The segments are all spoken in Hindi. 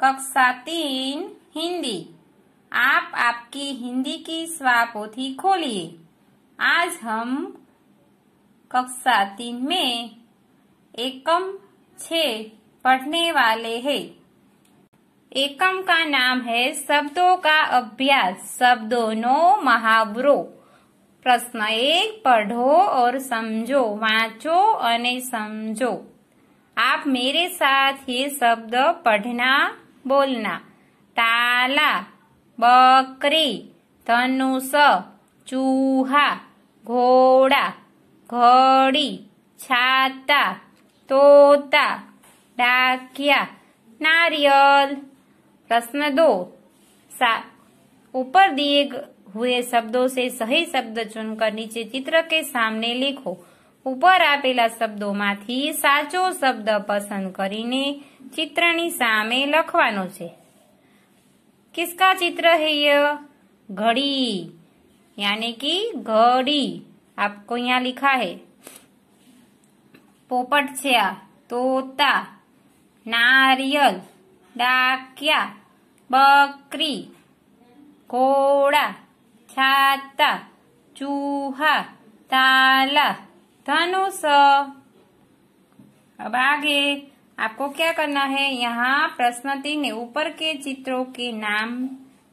कक्षा तीन हिंदी आप आपकी हिंदी की स्वापोथी खोलिए आज हम कक्षा तीन में एकम छ पढ़ने वाले हैं एकम का नाम है शब्दों का अभ्यास शब्दों नो महावरो प्रश्न एक पढ़ो और समझो वाचो और समझो आप मेरे साथ ये शब्द पढ़ना बोलना ताला बकरी धनुष चूहा घोड़ा घड़ी छाता तोता डाकिया नारियल प्रश्न दो ऊपर दिए हुए शब्दों से सही शब्द चुनकर नीचे चित्र के सामने लिखो ઉપર આપેલા શબ્દોમાંથી સાચો શબ્દ પસંદ કરીને ચિત્રની સામે લખવાનો છે કਿਸકા ચિત્ર હે ય ઘડી યાની કી ઘડી આપકો અહીં લખા હે પોપટ છે આ તોતા નારિયળ ડાક્યા બકરી કોડા છાતા ચૂહા તала धनुष अब आगे आपको क्या करना है यहाँ प्रश्न तीन ऊपर के चित्रों के नाम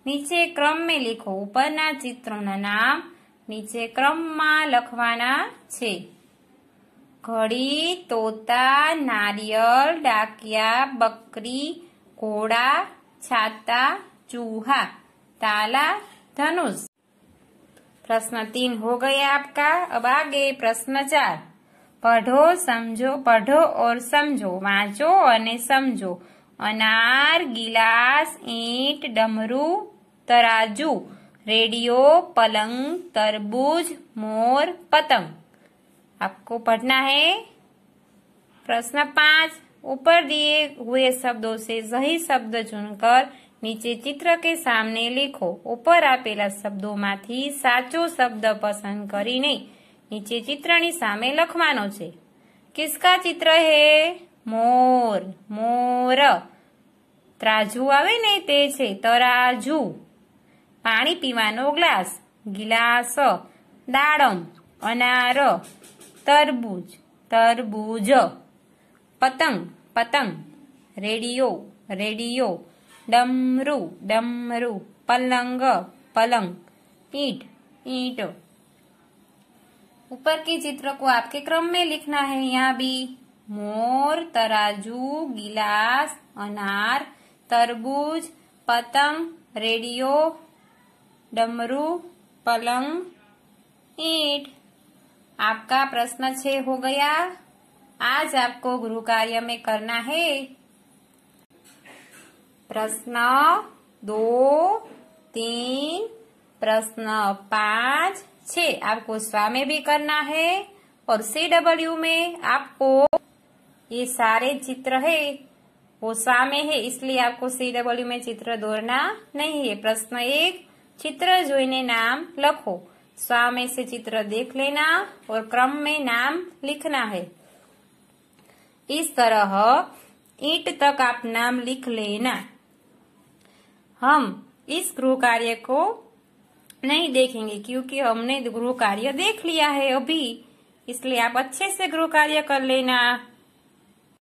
नीचे क्रम में लिखो ऊपर ना चित्रों ना नाम नीचे क्रम में लखवाना छे घड़ी तोता नारियल डाकिया बकरी घोड़ा छाता चूहा ताला धनुष प्रश्न तीन हो गया आपका अब आगे प्रश्न चार पढ़ो समझो पढ़ो और समझो वाचो और समझो अनार गिलास ईट डमरू तराजू रेडियो पलंग तरबूज मोर पतंग आपको पढ़ना है प्रश्न पांच ऊपर दिए हुए शब्दों से सही शब्द चुनकर નીચે ચિત્ર કે સામને લેખો ઉપર આપેલા શબ્દોમાંથી સાચો શબ્દ પસંદ કરીને નીચે ચિત્રની સામે લખવાનો છે કિસકા ચિત્ર હે મોર મોર ત્રાજુ આવે ને તે છે તરાજુ પાણી પીવાનો ગ્લાસ ગિલાસ દાડમ અનાર તરબૂજ તરબૂજ પતંગ પતંગ રેડિયો રેડિયો डमरू डमरू पलंग पलंग ईट ईट ऊपर के चित्र को आपके क्रम में लिखना है यहाँ भी मोर तराजू गिलास अनार तरबूज पतंग रेडियो डमरू पलंग ईट आपका प्रश्न छे हो गया आज आपको गृह कार्य में करना है प्रश्न दो तीन प्रश्न पांच छ आपको स्वा में भी करना है और सी डब्ल्यू में आपको ये सारे चित्र है वो स्वा में है इसलिए आपको सी डब्ल्यू में चित्र दौड़ना नहीं है प्रश्न एक चित्र जोईने नाम लखो स्वा में से चित्र देख लेना और क्रम में नाम लिखना है इस तरह ईट तक आप नाम लिख लेना हम इस गृह कार्य को नहीं देखेंगे क्योंकि हमने गृह कार्य देख लिया है अभी इसलिए आप अच्छे से गृह कार्य कर लेना